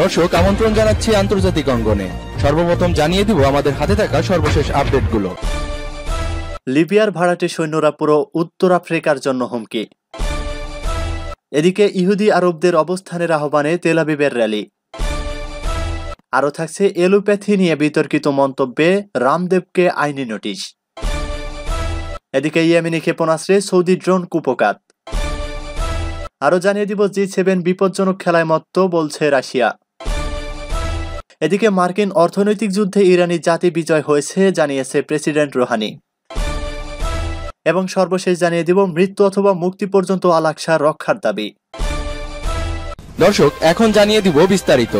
দর্শক আমন্ত্রণ জানাচ্ছি আন্তর্জাতিক অঙ্গনে সর্বপ্রথম জানিয়ে দিব আমাদের হাতে থাকা সর্বশেষ আপডেটগুলো লিবিয়ার ভাড়াটে সৈন্যরা পুরো উত্তর আফ্রিকার জন্য হুমকি এদিকে ইহুদি আরবদের অবস্থানের আহ্বানে তেলাবিবের র্যালি আরও থাকছে এলোপ্যাথি নিয়ে বিতর্কিত মন্তব্যে রামদেবকে আইনি নোটিশ এদিকে ইয়েমেনি ক্ষেপণাস্ত্রে সৌদি ড্রোন কুপকাত আরও জানিয়ে দিব জি সেভেন বিপজ্জনক খেলায় মত্ত বলছে রাশিয়া এদিকে মার্কিন অর্থনৈতিক যুদ্ধে ইরানি জাতি বিজয় হয়েছে জানিয়েছে প্রেসিডেন্ট রোহানি এবং সর্বশেষ জানিয়ে দিব মৃত্যু অথবা মুক্তি পর্যন্ত আলাক্সা রক্ষার দাবি দর্শক এখন জানিয়ে দিব বিস্তারিত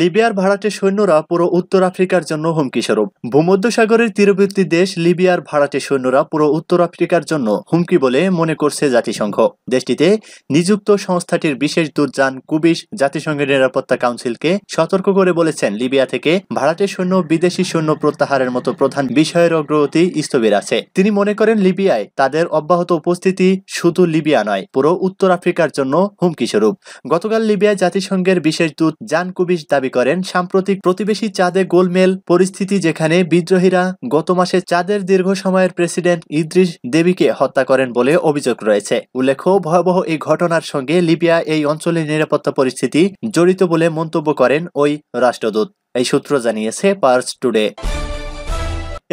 লিবিয়ার ভাড়াটে সৈন্যরা পুরো উত্তর আফ্রিকার জন্য হুমকিস্বরূপ ভূমধ্যসাগরের তীরবর্তী দেশ লিবিয়ার ভাড়াটে সৈন্যরা পুরো উত্তর আফ্রিকার জন্য হুমকি বলে মনে করছে জাতিসংঘ দেশটিতে নিযুক্ত সংস্থাটির বিশেষ দূত কুবিশ জাতিসংঘের নিরাপত্তা কাউন্সিলকে সতর্ক করে বলেছেন লিবিয়া থেকে ভাড়াটে সৈন্য বিদেশি সৈন্য প্রত্যাহারের মতো প্রধান বিষয়ের অগ্রগতি স্থবির আছে তিনি মনে করেন লিবিয়ায় তাদের অব্যাহত উপস্থিতি শুধু লিবিয়া নয় পুরো উত্তর আফ্রিকার জন্য হুমকি স্বরূপ গতকাল লিবিয়ায় জাতিসংঘের বিশেষ দূত জান কুবিশ দাবি দাবি করেন সাম্প্রতিক প্রতিবেশী চাঁদে গোলমেল পরিস্থিতি যেখানে বিদ্রোহীরা গত মাসে চাঁদের দীর্ঘ সময়ের প্রেসিডেন্ট ইদ্রিস দেবীকে হত্যা করেন বলে অভিযোগ রয়েছে উল্লেখ্য ভয়াবহ এই ঘটনার সঙ্গে লিবিয়া এই অঞ্চলের নিরাপত্তা পরিস্থিতি জড়িত বলে মন্তব্য করেন ওই রাষ্ট্রদূত এই সূত্র জানিয়েছে পার্স টুডে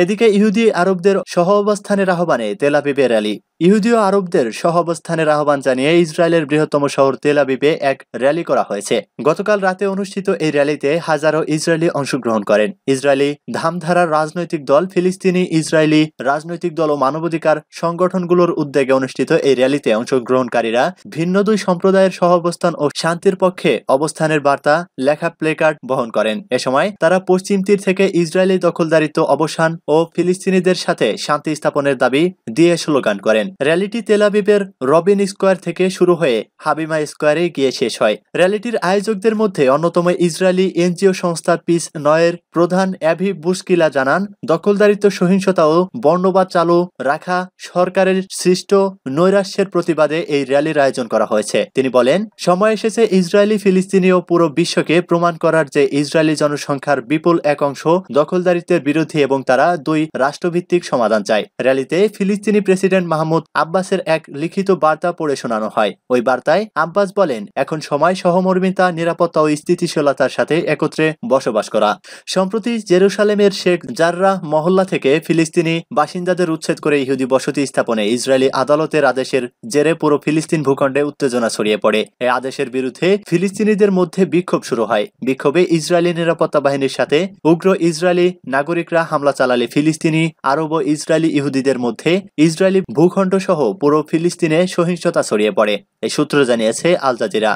এদিকে ইহুদি আরবদের সহ অবস্থানের আহ্বানে তেলাবিবে র্যালি ইহুদীয় আরবদের অবস্থানের আহ্বান জানিয়ে ইসরায়েলের বৃহত্তম শহর তেল আবিবে এক র্যালি করা হয়েছে গতকাল রাতে অনুষ্ঠিত এই র্যালিতে হাজারো ইসরায়েলি অংশগ্রহণ করেন ইসরায়েলি ধামধারার রাজনৈতিক দল ফিলিস্তিনি ইসরায়েলি রাজনৈতিক দল ও মানবাধিকার সংগঠনগুলোর উদ্যোগে অনুষ্ঠিত এই র্যালিতে অংশগ্রহণকারীরা ভিন্ন দুই সম্প্রদায়ের অবস্থান ও শান্তির পক্ষে অবস্থানের বার্তা লেখা প্লেকার্ড বহন করেন এ সময় তারা পশ্চিম তীর থেকে ইসরায়েলি দখলদারিত্ব অবসান ও ফিলিস্তিনিদের সাথে শান্তি স্থাপনের দাবি দিয়ে স্লোগান করেন র্যালিটি তেলাবিবের রবিন স্কোয়ার থেকে শুরু হয়ে হাবিমা স্কোয়ারে গিয়ে শেষ হয় র্যালিটির আয়োজকদের মধ্যে অন্যতম ইসরায়েলি এনজিও সংস্থা পিস নয়ের প্রধান অ্যাভি বুস্কিলা জানান দখলদারিত্ব সহিংসতা ও বর্ণবাদ চালু রাখা সরকারের সৃষ্ট নৈরাশ্যের প্রতিবাদে এই র্যালির আয়োজন করা হয়েছে তিনি বলেন সময় এসেছে ইসরায়েলি ফিলিস্তিনি ও পুরো বিশ্বকে প্রমাণ করার যে ইসরায়েলি জনসংখ্যার বিপুল এক অংশ দখলদারিত্বের বিরোধী এবং তারা দুই রাষ্ট্রভিত্তিক সমাধান চায় র্যালিতে ফিলিস্তিনি প্রেসিডেন্ট মাহমুদ মাহমুদ আব্বাসের এক লিখিত বার্তা পড়ে শোনানো হয় ওই বার্তায় আব্বাস বলেন এখন সময় সহমর্মিতা নিরাপত্তা ও স্থিতিশীলতার সাথে একত্রে বসবাস করা সম্প্রতি জেরুসালেমের শেখ জাররা মহল্লা থেকে ফিলিস্তিনি বাসিন্দাদের উচ্ছেদ করে ইহুদি বসতি স্থাপনে ইসরায়েলি আদালতের আদেশের জেরে পুরো ফিলিস্তিন ভূখণ্ডে উত্তেজনা ছড়িয়ে পড়ে এই আদেশের বিরুদ্ধে ফিলিস্তিনিদের মধ্যে বিক্ষোভ শুরু হয় বিক্ষোভে ইসরায়েলি নিরাপত্তা বাহিনীর সাথে উগ্র ইসরায়েলি নাগরিকরা হামলা চালালে ফিলিস্তিনি আরব ও ইসরায়েলি ইহুদিদের মধ্যে ইসরায়েলি ভূখণ্ড ভূখণ্ড সহ পুরো ফিলিস্তিনে সহিংসতা ছড়িয়ে পড়ে এই সূত্র জানিয়েছে আল জাজিরা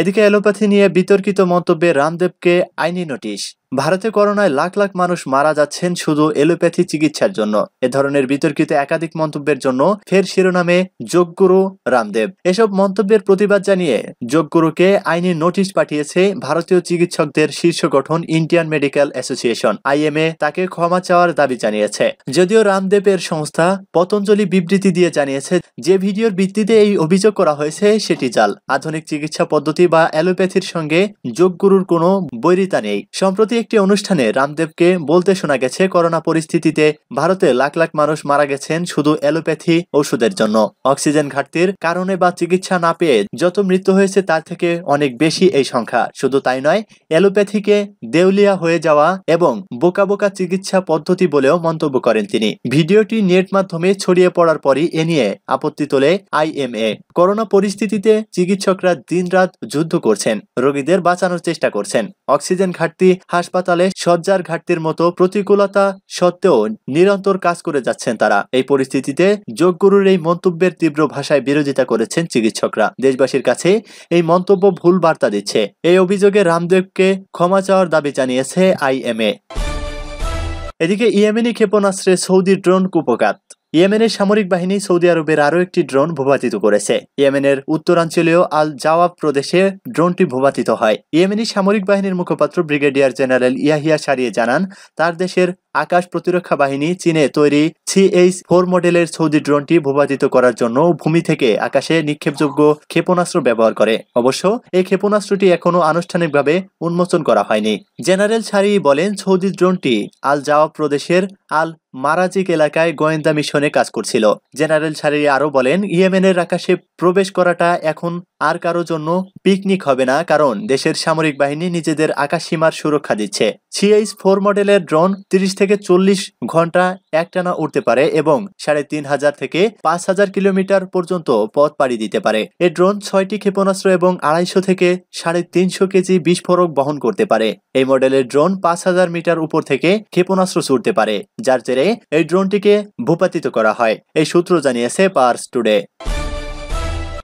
এদিকে অ্যালোপ্যাথি নিয়ে বিতর্কিত মন্তব্যে রামদেবকে আইনি নোটিশ ভারতে করোনায় লাখ লাখ মানুষ মারা যাচ্ছেন শুধু এলোপ্যাথি চিকিৎসার জন্য এ ধরনের বিতর্কিত একাধিক মন্তব্যের জন্য ফের শিরোনামে যোগগুরু রামদেব এসব মন্তব্যের প্রতিবাদ জানিয়ে যোগগুরুকে আইনি নোটিশ পাঠিয়েছে ভারতীয় চিকিৎসকদের শীর্ষ গঠন ইন্ডিয়ান মেডিকেল অ্যাসোসিয়েশন আইএমএ তাকে ক্ষমা চাওয়ার দাবি জানিয়েছে যদিও রামদেবের সংস্থা পতঞ্জলি বিবৃতি দিয়ে জানিয়েছে যে ভিডিওর ভিত্তিতে এই অভিযোগ করা হয়েছে সেটি জাল আধুনিক চিকিৎসা পদ্ধতি বা অ্যালোপ্যাথির সঙ্গে যোগগুরুর কোনো বৈরিতা নেই সম্প্রতি একটি অনুষ্ঠানে রামদেবকে বলতে শোনা গেছে করোনা পরিস্থিতিতে ভারতে লাখ লাখ মানুষ মারা গেছেন শুধু অ্যালোপ্যাথি ওষুধের জন্য অক্সিজেন ঘাটতির কারণে বা চিকিৎসা না পেয়ে যত মৃত্যু হয়েছে তার থেকে অনেক বেশি এই সংখ্যা শুধু তাই নয় অ্যালোপ্যাথিকে দেউলিয়া হয়ে যাওয়া এবং বোকা বোকা চিকিৎসা পদ্ধতি বলেও মন্তব্য করেন তিনি ভিডিওটি নেট মাধ্যমে ছড়িয়ে পড়ার পরই এ নিয়ে আপত্তি তোলে আইএমএ করোনা পরিস্থিতিতে চিকিৎসকরা দিন রাত যুদ্ধ করছেন রোগীদের বাঁচানোর চেষ্টা করছেন অক্সিজেন ঘাটতি হাসপাতাল হাসপাতালে শয্যার ঘাটতির মতো প্রতিকূলতা সত্ত্বেও নিরন্তর কাজ করে যাচ্ছেন তারা এই পরিস্থিতিতে যোগগুরুর এই মন্তব্যের তীব্র ভাষায় বিরোধিতা করেছেন চিকিৎসকরা দেশবাসীর কাছে এই মন্তব্য ভুল বার্তা দিচ্ছে এই অভিযোগে রামদেবকে ক্ষমা চাওয়ার দাবি জানিয়েছে আইএমএ এদিকে ইয়েমেনি ক্ষেপণাস্ত্রে সৌদি ড্রোন কুপকাত ইয়েমেনের সামরিক বাহিনী সৌদি আরবের আরও একটি ড্রোন ভূপাতিত করেছে ইয়েমেনের উত্তরাঞ্চলীয় আল জাওয়াব প্রদেশে ড্রোনটি ভূপাতিত হয় ইয়েমেনি সামরিক বাহিনীর মুখপাত্র ব্রিগেডিয়ার জেনারেল ইয়াহিয়া সারিয়ে জানান তার দেশের আকাশ প্রতিরক্ষা বাহিনী চীনে তৈরি সিএইচ ফোর মডেলের সৌদি ড্রোনটি ভূপাতিত করার জন্য ভূমি থেকে আকাশে নিক্ষেপযোগ্য ক্ষেপণাস্ত্র ব্যবহার করে অবশ্য এই ক্ষেপণাস্ত্রটি এখনও আনুষ্ঠানিকভাবে উন্মোচন করা হয়নি জেনারেল সারি বলেন সৌদি ড্রোনটি আল জাওয়া প্রদেশের আল মারাজিক এলাকায় গোয়েন্দা মিশনে কাজ করছিল জেনারেল সারি আরও বলেন ইয়েমেনের আকাশে প্রবেশ করাটা এখন আর কারো জন্য পিকনিক হবে না কারণ দেশের সামরিক বাহিনী নিজেদের আকাশসীমার সুরক্ষা দিচ্ছে সিএইচ ফোর মডেলের ড্রোন তিরিশ থেকে চল্লিশ ঘন্টা একটানা উঠতে পারে এবং সাড়ে তিন হাজার থেকে পাঁচ হাজার কিলোমিটার পর্যন্ত পথ পাড়ি দিতে পারে এ ড্রোন ছয়টি ক্ষেপণাস্ত্র এবং আড়াইশো থেকে সাড়ে তিনশো কেজি বিস্ফোরক বহন করতে পারে এই মডেলের ড্রোন পাঁচ হাজার মিটার উপর থেকে ক্ষেপণাস্ত্র ছুটতে পারে যার জেরে এই ড্রোনটিকে ভূপাতিত করা হয় এই সূত্র জানিয়েছে পার্স টুডে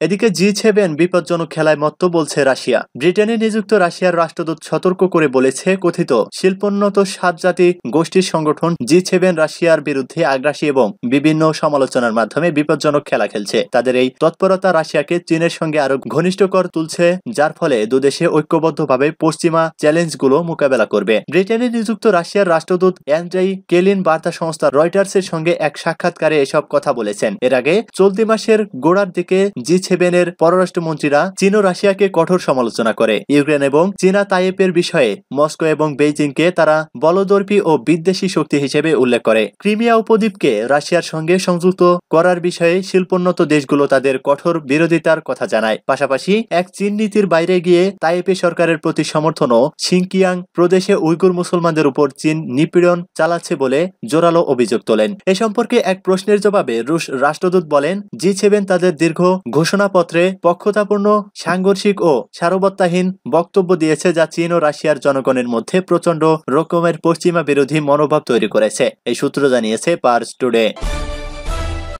এদিকে জি সেভেন বিপজ্জনক খেলায় মত্ত বলছে রাশিয়া ব্রিটেনে নিযুক্ত রাশিয়ার রাষ্ট্রদূত সতর্ক করে বলেছে কথিত শিল্পোন্নত সাত জাতি গোষ্ঠীর সংগঠন জি সেভেন রাশিয়ার বিরুদ্ধে আগ্রাসী এবং বিভিন্ন সমালোচনার মাধ্যমে বিপজ্জনক খেলা খেলছে তাদের এই তৎপরতা রাশিয়াকে চীনের সঙ্গে আরো ঘনিষ্ঠকর তুলছে যার ফলে দুদেশে ঐক্যবদ্ধভাবে পশ্চিমা চ্যালেঞ্জগুলো মোকাবেলা করবে ব্রিটেনে নিযুক্ত রাশিয়ার রাষ্ট্রদূত অ্যান্ড্রাই কেলিন বার্তা সংস্থা রয়টার্সের সঙ্গে এক সাক্ষাৎকারে এসব কথা বলেছেন এর আগে চলতি মাসের গোড়ার দিকে জি সেভেনের পররাষ্ট্রমন্ত্রীরা চীন ও রাশিয়াকে কঠোর সমালোচনা করে ইউক্রেন এবং চীনা তাইপের বিষয়ে মস্কো এবং বেইজিংকে তারা বলদর্পী ও বিদ্বেষী শক্তি হিসেবে উল্লেখ করে ক্রিমিয়া উপদ্বীপকে রাশিয়ার সঙ্গে সংযুক্ত করার বিষয়ে শিল্পোন্নত দেশগুলো তাদের কঠোর বিরোধিতার কথা জানায় পাশাপাশি এক চীন নীতির বাইরে গিয়ে তাইপে সরকারের প্রতি সমর্থন ও সিংকিয়াং প্রদেশে উইগুর মুসলমানদের উপর চীন নিপীড়ন চালাচ্ছে বলে জোরালো অভিযোগ তোলেন এ সম্পর্কে এক প্রশ্নের জবাবে রুশ রাষ্ট্রদূত বলেন জি সেভেন তাদের দীর্ঘ ঘোষণা ঘোষণাপত্রে পক্ষতাপূর্ণ সাংঘর্ষিক ও সারবত্তাহীন বক্তব্য দিয়েছে যা চীন ও রাশিয়ার জনগণের মধ্যে প্রচন্ড রকমের পশ্চিমা বিরোধী মনোভাব তৈরি করেছে এই সূত্র জানিয়েছে পার্স টুডে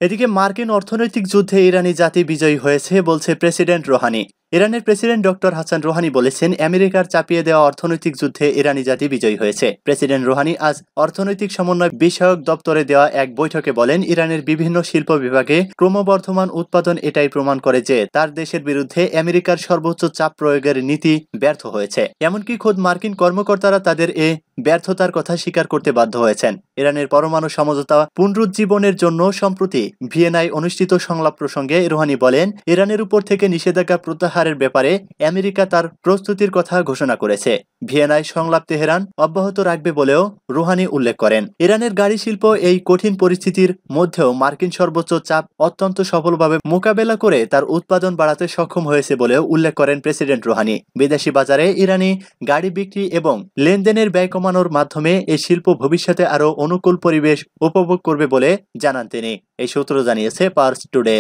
এদিকে মার্কিন অর্থনৈতিক যুদ্ধে ইরানি জাতি বিজয়ী হয়েছে বলছে প্রেসিডেন্ট রোহানি ইরানের প্রেসিডেন্ট ডক্টর হাসান রোহানি বলেছেন আমেরিকার চাপিয়ে দেওয়া অর্থনৈতিক যুদ্ধে ইরানি জাতি বিজয়ী হয়েছে প্রেসিডেন্ট রোহানি আজ অর্থনৈতিক সমন্বয় বিষয়ক দপ্তরে দেওয়া এক বৈঠকে বলেন ইরানের বিভিন্ন শিল্প বিভাগে ক্রমবর্ধমান উৎপাদন এটাই প্রমাণ করে যে তার দেশের বিরুদ্ধে আমেরিকার সর্বোচ্চ চাপ প্রয়োগের নীতি ব্যর্থ হয়েছে এমনকি খোদ মার্কিন কর্মকর্তারা তাদের এ ব্যর্থতার কথা স্বীকার করতে বাধ্য হয়েছেন ইরানের পরমাণু সমঝোতা পুনরুজ্জীবনের জন্য সম্প্রতি ভিয়েনায় অনুষ্ঠিত সংলাপ প্রসঙ্গে রোহানি বলেন ইরানের উপর থেকে নিষেধাজ্ঞা প্রত্যাহার প্রত্যাহারের ব্যাপারে আমেরিকা তার প্রস্তুতির কথা ঘোষণা করেছে ভিয়েনায় সংলাপ তেহরান অব্যাহত রাখবে বলেও রুহানি উল্লেখ করেন ইরানের গাড়ি শিল্প এই কঠিন পরিস্থিতির মধ্যেও মার্কিন সর্বোচ্চ চাপ অত্যন্ত সফলভাবে মোকাবেলা করে তার উৎপাদন বাড়াতে সক্ষম হয়েছে বলেও উল্লেখ করেন প্রেসিডেন্ট রুহানি বিদেশি বাজারে ইরানি গাড়ি বিক্রি এবং লেনদেনের ব্যয় কমানোর মাধ্যমে এই শিল্প ভবিষ্যতে আরও অনুকূল পরিবেশ উপভোগ করবে বলে জানান তিনি এই সূত্র জানিয়েছে পার্স টুডে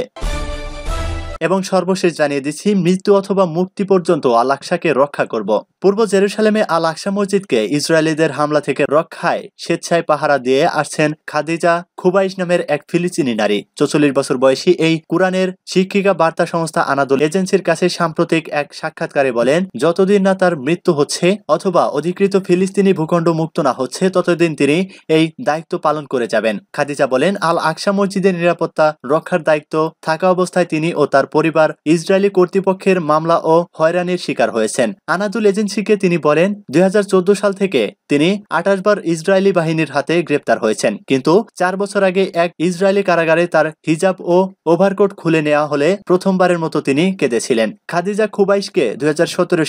এবং সর্বশেষ জানিয়ে দিচ্ছি মৃত্যু অথবা মুক্তি পর্যন্ত আল আকসাকে রক্ষা করব পূর্ব জেরুসালেমে আল আকসা মসজিদকে ইসরায়েলিদের হামলা থেকে রক্ষায় স্বেচ্ছায় পাহারা দিয়ে আসছেন খাদিজা খুবাইশ নামের এক ফিলিস্তিনি নারী চৌচল্লিশ বছর বয়সী এই কোরআনের শিক্ষিকা বার্তা সংস্থা আনাদুল এজেন্সির কাছে সাম্প্রতিক এক সাক্ষাৎকারে বলেন যতদিন না তার মৃত্যু হচ্ছে অথবা অধিকৃত ফিলিস্তিনি ভূখণ্ড মুক্ত না হচ্ছে ততদিন তিনি এই দায়িত্ব পালন করে যাবেন খাদিজা বলেন আল আকসা মসজিদের নিরাপত্তা রক্ষার দায়িত্ব থাকা অবস্থায় তিনি ও তার পরিবার ইসরায়েলি কর্তৃপক্ষের মামলা ও হয়রানির শিকার হয়েছেন আনাদুল এজেন্সিকে তিনি বলেন দুই সাল থেকে তিনি আঠাশ বার ইসরায়েলি বাহিনীর হাতে গ্রেপ্তার হয়েছেন কিন্তু চার বছর আগে এক ইসরায়েলি কারাগারে তার হিজাব ও ওভারকোট খুলে নেওয়া হলে প্রথমবারের মতো তিনি কেঁদেছিলেন খাদিজা খুবাইশকে দুই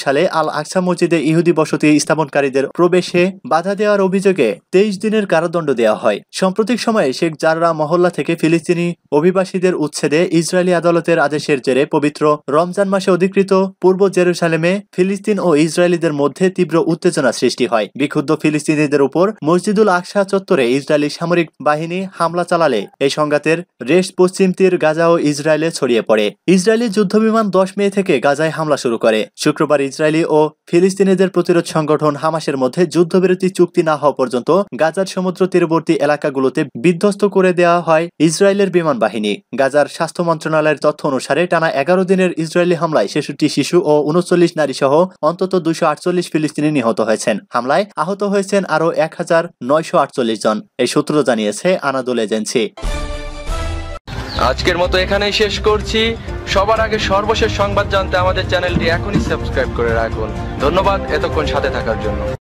সালে আল আকসা মসজিদে ইহুদি বসতি স্থাপনকারীদের প্রবেশে বাধা দেওয়ার অভিযোগে তেইশ দিনের কারাদণ্ড দেওয়া হয় সাম্প্রতিক সময়ে শেখ জাররা মহল্লা থেকে ফিলিস্তিনি অভিবাসীদের উচ্ছেদে ইসরায়েলি আদালতের আদেশে সমাবেশের জেরে পবিত্র রমজান মাসে অধিকৃত পূর্ব জেরুসালেমে ফিলিস্তিন ও ইসরায়েলিদের মধ্যে তীব্র উত্তেজনা সৃষ্টি হয় বিক্ষুব্ধ ফিলিস্তিনিদের উপর মসজিদুল আকসা চত্বরে ইসরায়েলি সামরিক বাহিনী হামলা চালালে এই সংঘাতের রেশ পশ্চিম তীর গাজা ও ইসরায়েলে ছড়িয়ে পড়ে ইসরায়েলি যুদ্ধবিমান দশ মে থেকে গাজায় হামলা শুরু করে শুক্রবার ইসরায়েলি ও ফিলিস্তিনিদের প্রতিরোধ সংগঠন হামাসের মধ্যে যুদ্ধবিরতি চুক্তি না হওয়া পর্যন্ত গাজার সমুদ্র তীরবর্তী এলাকাগুলোতে বিধ্বস্ত করে দেওয়া হয় ইসরায়েলের বিমান বাহিনী গাজার স্বাস্থ্য মন্ত্রণালয়ের তথ্য অনুসারে গাজারে টানা এগারো দিনের ইসরায়েলি হামলায় ছেষট্টি শিশু ও উনচল্লিশ নারী সহ অন্তত দুশো আটচল্লিশ ফিলিস্তিনি নিহত হয়েছেন হামলায় আহত হয়েছেন আরও এক হাজার নয়শো আটচল্লিশ জন এই সূত্র জানিয়েছে আনাদোল এজেন্সি আজকের মতো এখানেই শেষ করছি সবার আগে সর্বশেষ সংবাদ জানতে আমাদের চ্যানেলটি এখনই সাবস্ক্রাইব করে রাখুন ধন্যবাদ এতক্ষণ সাথে থাকার জন্য